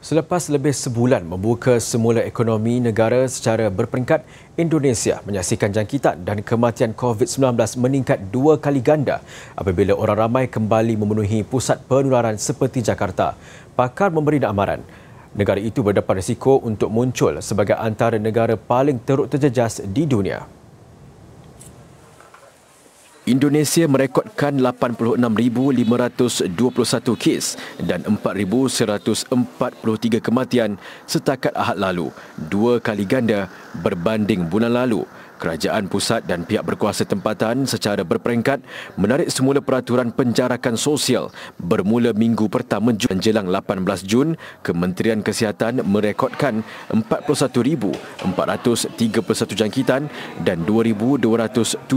Selepas lebih sebulan membuka semula ekonomi negara secara berperingkat, Indonesia menyaksikan jangkitan dan kematian COVID-19 meningkat dua kali ganda apabila orang ramai kembali memenuhi pusat penularan seperti Jakarta. Pakar memberi amaran, negara itu berdepan risiko untuk muncul sebagai antara negara paling teruk terjejas di dunia. Indonesia merekodkan 86,521 kes dan 4,143 kematian setakat Ahad lalu, dua kali ganda berbanding bulan lalu kerajaan pusat dan pihak berkuasa tempatan secara berperingkat menarik semula peraturan penjarakan sosial bermula minggu pertama Jun jelang 18 Jun Kementerian Kesihatan merekodkan 41,431 jangkitan dan 2,276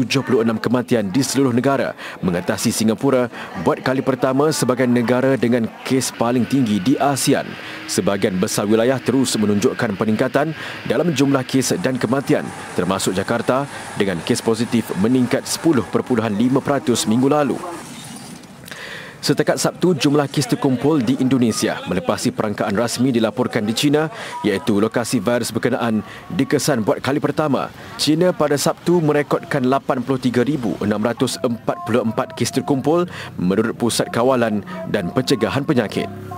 kematian di seluruh negara mengatasi Singapura buat kali pertama sebagai negara dengan kes paling tinggi di ASEAN. Sebahagian besar wilayah terus menunjukkan peningkatan dalam jumlah kes dan kematian termasuk Jakarta Jakarta dengan kes positif meningkat 10.5% minggu lalu. Setakat Sabtu, jumlah kes terkumpul di Indonesia melepasi perangkaan rasmi dilaporkan di China iaitu lokasi virus berkenaan dikesan buat kali pertama. China pada Sabtu merekodkan 83,644 kes terkumpul menurut Pusat Kawalan dan Pencegahan Penyakit.